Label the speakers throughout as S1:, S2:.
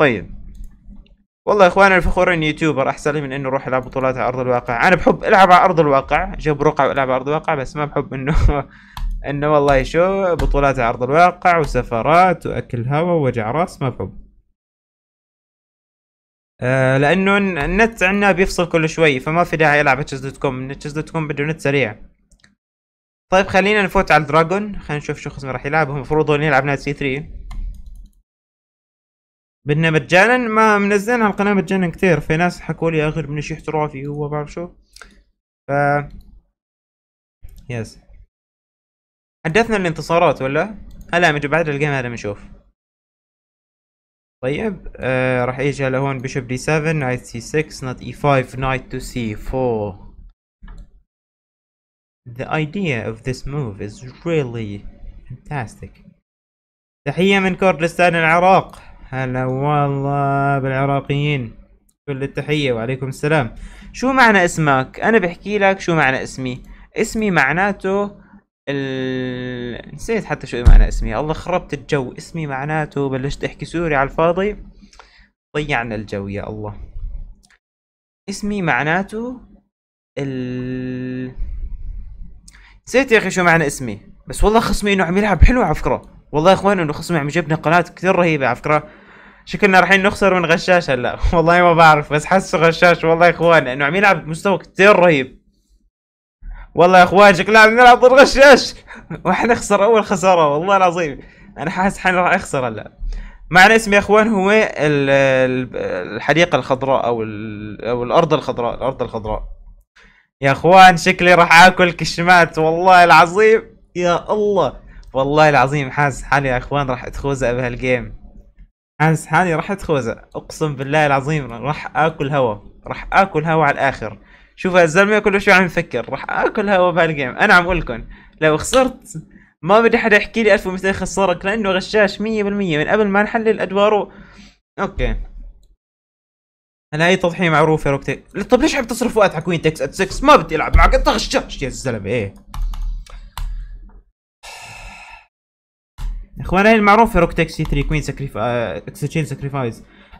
S1: طيب والله يا اخوان الفخور اني يوتيوبر احسن لي من انه اروح العب بطولات على ارض الواقع انا بحب العب على ارض الواقع جيب رقعه والعب على ارض الواقع بس ما بحب انه انه والله شو بطولات على ارض الواقع وسفرات واكل هوا ووجع راس ما بحب آه لانه النت عندنا بيفصل كل شوي فما في داعي العب اتشز دوت كوم اتشز دوت كوم بده نت سريع طيب خلينا نفوت على الدراجون خلينا نشوف شو خصمي راح يلعب هو المفروض يلعب نايت سي 3 بدنا مجانا ما منزلنا القناه مجانا كثير في ناس حكوا لي اخر من شيء احترافي هو بعرف شو
S2: ف يس حدثنا الانتصارات ولا هلا مجي بعد الجيم هذا بنشوف طيب
S1: آه راح يجي هون بشب دي 7 نايت سي 6 نوت اي 5 نايت تو سي 4 The idea of this move is really
S2: fantastic
S1: تحية من كردستان العراق هلا والله بالعراقيين كل التحية وعليكم السلام شو معنى اسمك؟ أنا بحكي لك شو معنى اسمي اسمي معناته ال... نسيت حتى شو معنى اسمي الله خربت الجو اسمي معناته بلشت احكي سوري على الفاضي ضيعنا الجو يا الله اسمي معناته ال نسيت يا اخي شو معنى اسمي بس والله خصمي انه عم يلعب حلو على فكره والله يا اخوان انه خصمي عم يجيبنا قناه كثير رهيبه على فكره شكلنا رايحين نخسر من غشاش هلا والله ما بعرف بس حسه غشاش والله يا اخوان لانه عم يلعب مستوى كثير رهيب والله يا اخوان شكلنا عم نلعب ضد غشاش وحنخسر اول خساره والله العظيم انا حاسس حالي راح اخسر هلا معنى اسمي يا اخوان هو الحديقه الخضراء او او الارض الخضراء الارض الخضراء يا اخوان شكلي راح اكل كشمات والله العظيم يا الله والله العظيم حاسس حالي يا اخوان راح اتخوزق بهالجيم حانس حالي راح اتخوزه اقسم بالله العظيم راح اكل هوا راح اكل هوا على الاخر شوف الزلمه كل شوي عم يفكر راح اكل هوا بهالجيم انا عم اقول لكم لو خسرت ما بدي حدا يحكي لي 1200 خسرك لانه غشاش 100% من قبل ما نحلل ادواره اوكي هلا هي تضحيه معروفه روكتي طب ليش عم تصرف وقت على كوين تكس ات 6 ما بدي العب معك انت غشاش يا زلمه ايه اخواني هي المعروفه روك تاكسي 3 كوين آه، ساكريفايز اكستشين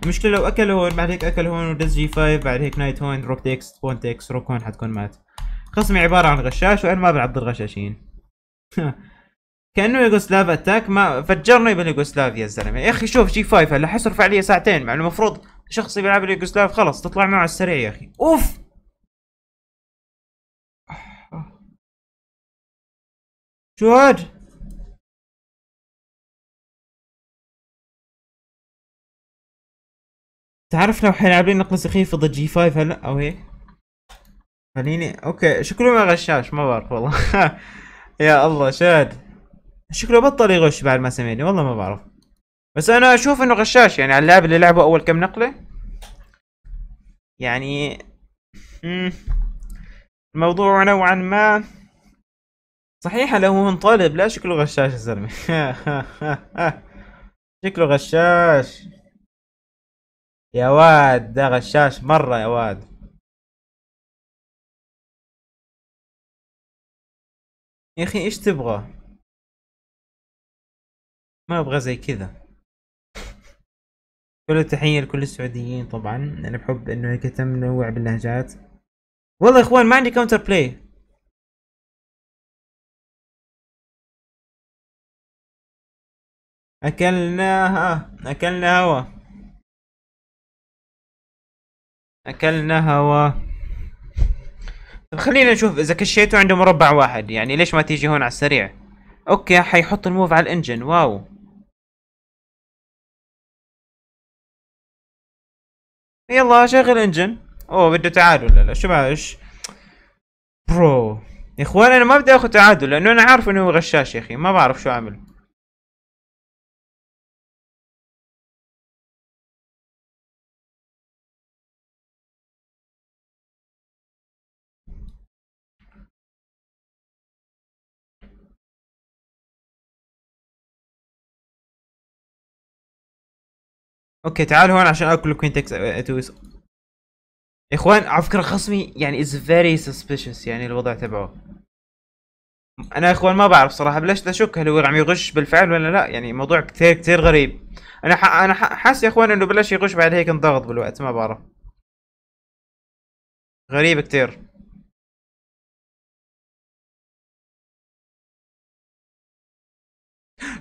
S1: المشكله لو اكل هون بعد هيك اكل هون ودز جي 5 بعد هيك نايت هون روك تاكس بون تاكس روك هون حتكون مات خصمي عباره عن غشاش وانا ما بلعب ضد غشاشين كانه يوغوسلاف اتاك ما فجرني باليوغوسلاف يا الزلمه يا اخي شوف جي 5 هلا حصرف علي
S2: ساعتين مع المفروض شخص بيلعب اليوغوسلاف خلص تطلع معه على السريع يا اخي اوف شو جود تعرف لو احنا لاعبين نقله سخيفه ضد جي 5 هلا او هيك
S1: خليني اوكي شكله ما غشاش ما بعرف والله يا الله شاد شكله بطل يغش بعد ما سمعني والله ما بعرف بس انا اشوف انه غشاش يعني على اللاعب اللي لعبه اول كم نقله يعني الموضوع نوعا ما صحيح لو هو طالب لا شكله غشاش زلمة شكله غشاش
S2: يا واد ده غشاش مرة يا واد يا اخي ايش تبغى ما ابغى زي كذا كل التحية لكل السعوديين طبعا انا بحب انه هيك تم نوع باللهجات والله يا اخوان ما عندي كاونتر بلاي اكلناها اكلنا هوا اكلنا هوا
S1: خلينا نشوف اذا كشيته عنده مربع واحد يعني ليش ما تيجي هون على السريع اوكي
S2: حيحط الموف على الانجن واو يلا شغل انجن اوه بده تعادل لا شو معلش برو يا اخوان انا ما بدي اخذ تعادل لانه انا عارف انه غشاش يا اخي ما بعرف شو اعمل اوكي تعال هون عشان اكل كوينتكس آه، آه، يا اخوان على فكره خصمي يعني از
S1: فيري سسبيشس يعني الوضع تبعه انا اخوان ما بعرف صراحه بلشت اشك هل هو عم يغش بالفعل ولا لا يعني موضوع كثير كثير غريب انا ح... انا حاسس يا اخوان انه
S2: بلش يغش بعد هيك انضغط بالوقت ما بعرف غريب كثير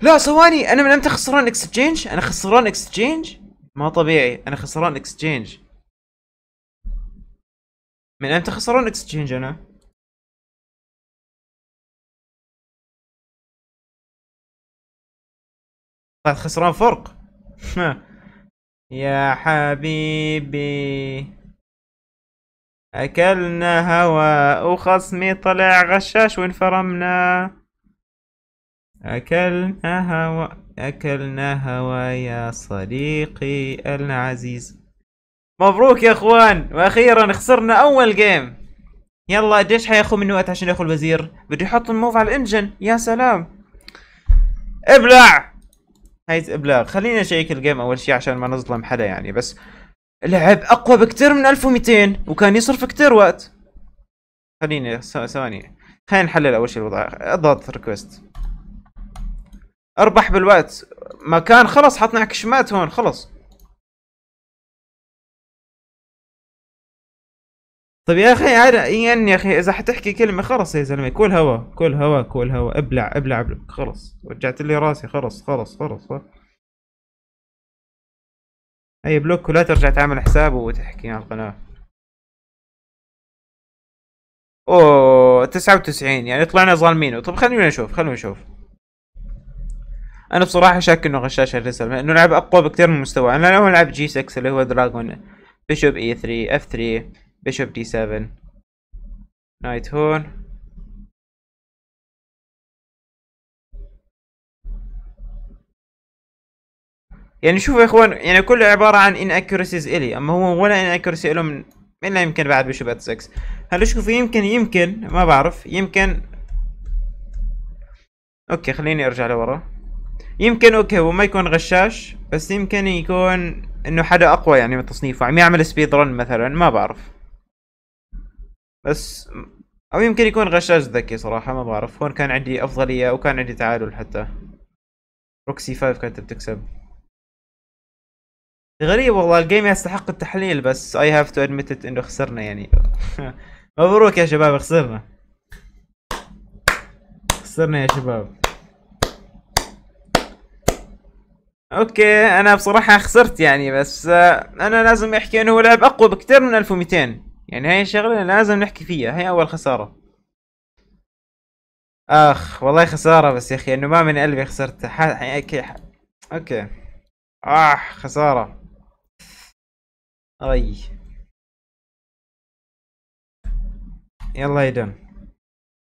S2: لا ثواني انا من امتى خسران اكسشينج انا خسران اكسشينج ما طبيعي انا خسران اكسشينج من امتى خسران اكسشينج انا طلعت طيب، خسران فرق يا حبيبي أكلنا
S1: هواء وخصمي طلع غشاش وانفرمنا أكلنا هواء أكلنا هوا يا صديقي العزيز مبروك يا اخوان واخيرا خسرنا اول جيم يلا قديش حياخذ من وقت عشان ياخذ الوزير بده يحط الموف على الانجن يا سلام ابلع هاي ابلاغ خلينا نشيك الجيم اول شيء عشان ما نظلم حدا يعني بس لعب اقوى بكتير من 1200 وكان يصرف كتير وقت خليني ثواني خلينا نحلل اول شيء الوضع اضغط ريكوست
S2: اربح بالوقت مكان خلص حطنا شمات هون خلص طيب يا اخي يعني يا اخي اذا حتحكي كلمه خلص يا زلمه كل هوا كل هوا كل هوا ابلع ابلع, أبلع. خلص رجعت لي راسي خلص خلص خلص, اي بلوك ولا ترجع تعمل حساب وتحكي على القناه
S1: اوه 99 يعني طلعنا ظالمينه طب خلينا نشوف خلينا نشوف انا بصراحه شاك انه غشاش الرسل انه لعب اقوى بكثير من مستوى انا لو العب جي 6 اللي هو دراجون بيشوب اي 3 اف 3 بيشوب دي 7
S2: نايت هون يعني شوفوا يا اخوان يعني كله عباره
S1: عن ان اكيورسيز الي اما هو ولا ان اكيورسي له من الا يمكن بعد بيشوب ات 6 هل شوف يمكن يمكن ما بعرف يمكن اوكي خليني ارجع لورا يمكن اوكي هو ما يكون غشاش بس يمكن يكون انه حدا اقوى يعني من تصنيفه عم يعني يعمل سبيد رن مثلا ما بعرف بس او يمكن يكون غشاش ذكي صراحه ما بعرف هون كان عندي افضليه وكان عندي تعادل حتى روكسي 5 كانت بتكسب غريب والله الجيم يستحق التحليل بس اي هاف تو ادميت انه خسرنا يعني مبروك يا شباب خسرنا خسرنا يا شباب اوكي انا بصراحة خسرت يعني بس آه، انا لازم احكي انه لعب اقوى بكتير من 1200 يعني هاي الشغلة لازم نحكي فيها هاي اول خسارة اخ والله خسارة بس يا اخي انه ما
S2: من قلبي خسرت ح... ح... اوكي اه خسارة اي يلا يدن